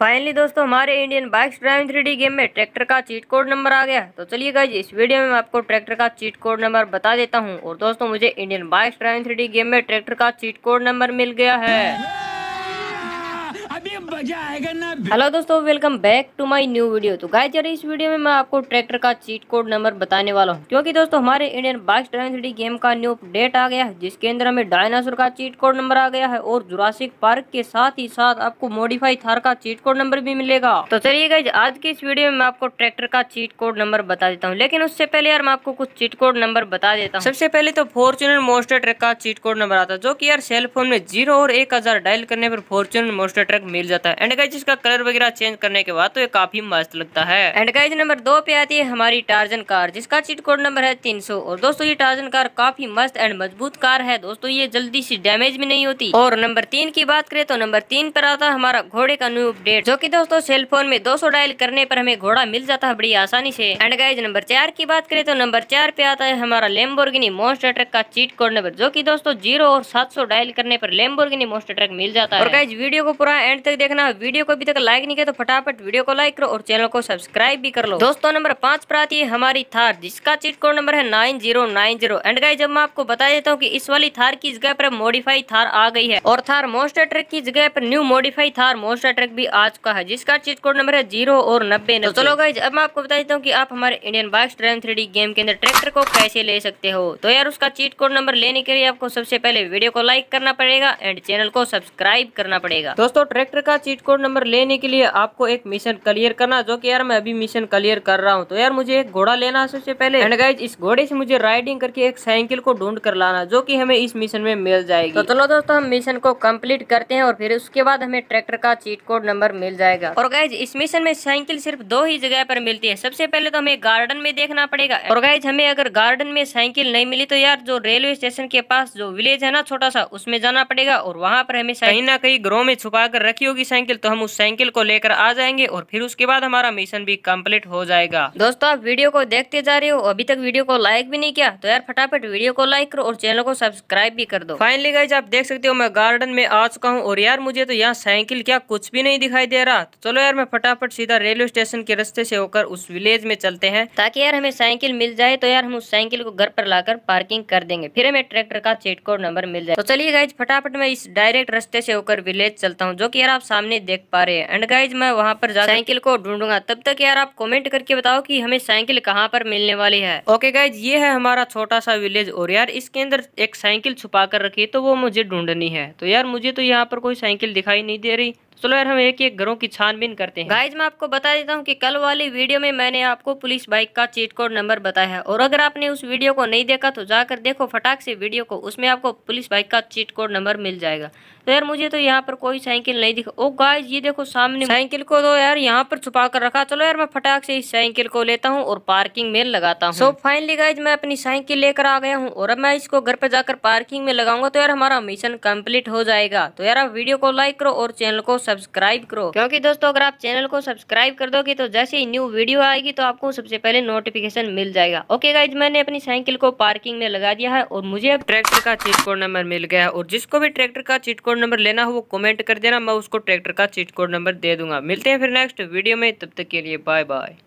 finally दोस्तों हमारे Indian bikes driving three game में ट्रैक्टर का चीट कोड नंबर आ गया तो चलिए गाइज इस वीडियो में मैं आपको ट्रैक्टर का चीट कोड नंबर बता देता हूँ और दोस्तों मुझे Indian bikes driving three game में ट्रैक्टर का चीट कोड नंबर मिल गया है हेलो दोस्तों welcome back to my new video तो गाय यार इस वीडियो में मैं आपको ट्रैक्टर का चीट कोड नंबर बताने वाला हूँ क्योंकि दोस्तों हमारे इंडियन बाइक सिटी गेम का न्यू अपडेट आ गया है जिसके अंदर हमें डायनासोर का चीट कोड नंबर आ गया है और जुरासिक पार्क के साथ ही साथ आपको मोडिफाई थार का चीट कोड नंबर भी मिलेगा तो चलिए गाइज आज की इस वीडियो में मैं आपको ट्रैक्टर का चीट कोड नंबर बता देता हूँ लेकिन उससे पहले यार मैं आपको कुछ चीट कोड नंबर बता देता हूँ सबसे पहले तो फॉर्चुनर मोस्टर ट्रेक का चीट कोड नंबर आता है जो की यार सेलफोन में जीरो और एक डायल करने पर फॉर्चुनर मोस्टर ट्रक मिल जाता है एंड गाइज इसका कलर वगैरह चेंज करने के बाद तो ये काफी मस्त लगता है एंड गाइज नंबर दो पे आती है हमारी टार्जन कार जिसका चीट कोड नंबर है तीन और दोस्तों ये टार्जन कार काफी मस्त एंड मजबूत कार है दोस्तों ये जल्दी सी डैमेज भी नहीं होती और नंबर तीन की बात करें तो नंबर तीन पर आता है हमारा घोड़े का न्यू अपडेट जो की दोस्तों सेलफोन में दो डायल करने पर हमें घोड़ा मिल जाता है बड़ी आसानी से एंड गाइज नंबर चार की बात करें तो नंबर चार पे आता है हमारा लेम्बोर्गिनी मोस्टर ट्रक का चीट कोड नंबर जो की दोस्तों जीरो और सात डायल करने पर लेम्बोर्गिनी मोस्टर ट्रक मिल जाता है और गाइज वीडियो को पूरा एंड तक देखना वीडियो को अभी तक लाइक नहीं किया तो फटाफट वीडियो को लाइक करो और चैनल को सब्सक्राइब भी कर लो दोस्तों नंबर पांच पर आती है हमारी थार जिसका चीट कोड नंबर है nine zero nine zero and guys जब मैं आपको बता देता हूँ की इस वाली थार की जगह पर मॉडिफाई थार आ गई है और थार मोस्टर ट्रक की जगह पर new modify Thar monster truck भी आ चुका है जिसका चीट कोड नंबर है जीरो और नब्बे तो चलो गाइज अब मैं आपको बता देता हूँ की आप हमारे Indian bike train three game के अंदर ट्रैक्टर को कैसे ले सकते हो तो यार उसका चीट कोड नंबर लेने के लिए आपको सबसे पहले वीडियो को लाइक करना पड़ेगा एंड चैनल को सब्सक्राइब करना पड़ेगा दोस्तों ट्रैक्टर ट्रैक्टर का चीट कोड नंबर लेने के लिए आपको एक मिशन क्लियर करना जो कि यार मैं अभी मिशन क्लियर कर रहा हूँ तो यार मुझे एक घोड़ा लेना है सबसे पहले एंड गाइज इस घोड़े से मुझे राइडिंग करके एक साइकिल को ढूंढ कर लाना जो की हमें इस मिशन में मिल जाएगी तो चलो दोस्तों हम मिशन को कम्प्लीट करते हैं और फिर उसके बाद हमें ट्रैक्टर का चीट कोड नंबर मिल जाएगा और गाइज इस मिशन में साइकिल सिर्फ दो ही जगह पर मिलती है सबसे पहले तो हमें गार्डन में देखना पड़ेगा और गाइज हमें अगर गार्डन में साइकिल नहीं मिली तो यार जो रेलवे स्टेशन के पास जो विलेज है ना छोटा सा उसमें जाना पड़ेगा और वहाँ पर हमें कहीं ना कहीं ग्रो में छुपा कर रख रखी होगी साइकिल तो हम उस साइकिल को लेकर आ जाएंगे और फिर उसके बाद हमारा मिशन भी कम्प्लीट हो जाएगा दोस्तों आप वीडियो को देखते जा रहे हो अभी तक वीडियो को लाइक भी नहीं किया तो यार फटाफट वीडियो को लाइक करो और चैनल को सब्सक्राइब भी कर दो फाइनली गाइज आप देख सकते हो मैं गार्डन में आ चुका हूँ और यार मुझे तो यहाँ साइकिल क्या कुछ भी नहीं दिखाई दे रहा तो चलो यार मैं फटाफट सीधा रेलवे स्टेशन के रस्ते से होकर उस विलेज में चलते हैं ताकि यार हमें साइकिल मिल जाए तो यार हम उस साइकिल को घर पर लाकर पार्किंग कर देंगे फिर हमें ट्रैक्टर का चेट कोड नंबर मिल जाए तो चलिए गाइज फटाफट मैं इस डायरेक्ट रास्ते से होकर विलेज चलता हूँ जो की यार आप सामने देख पा रहे हैं एंड गाइज मैं वहाँ पर साइकिल को ढूंढूंगा तब तक यार आप कमेंट करके बताओ कि हमें साइकिल कहाँ पर मिलने वाली है ओके गाइज ये है हमारा छोटा सा विलेज और यार इसके अंदर एक साइकिल छुपा कर रखी है तो वो मुझे ढूंढनी है तो यार मुझे तो यहाँ पर कोई साइकिल दिखाई नहीं दे रही चलो यार हम एक एक घरों की छानबीन करते हैं गाइज मैं आपको बता देता हूँ कि कल वाली वीडियो में मैंने आपको पुलिस बाइक का चीट कोड नंबर बताया है और अगर आपने उस वीडियो को नहीं देखा तो जाकर देखो फटाक से वीडियो को उसमें आपको पुलिस बाइक का चीट कोड नंबर मिल जाएगा तो यार मुझे तो यहाँ पर कोई साइकिल नहीं दिखा ओ गाइज ये देखो सामने साइकिल को तो यार यहाँ पर छुपा कर रखा चलो यार मैं फटाक से इस साइकिल को लेता हूँ और पार्किंग में लगाता हूँ सो फाइनली गाइज मैं अपनी साइकिल लेकर आ गया हूँ और अब मैं इसको घर पर जाकर पार्किंग में लगाऊंगा तो यार हमारा मिशन कम्प्लीट हो जाएगा तो यार आप वीडियो को लाइक करो और चैनल को सब्सक्राइब करो क्योंकि दोस्तों अगर आप चैनल को सब्सक्राइब कर दोगे तो जैसे ही न्यू वीडियो आएगी तो आपको सबसे पहले नोटिफिकेशन मिल जाएगा ओके गाइज मैंने अपनी साइकिल को पार्किंग में लगा दिया है और मुझे अब ट्रैक्टर का चीट कोड नंबर मिल गया और जिसको भी ट्रैक्टर का चीट कोड नंबर लेना हो वो कमेंट कर देना मैं उसको ट्रैक्टर का चीट कोड नंबर दे दूंगा मिलते हैं फिर नेक्स्ट वीडियो में तब तक के लिए बाय बाय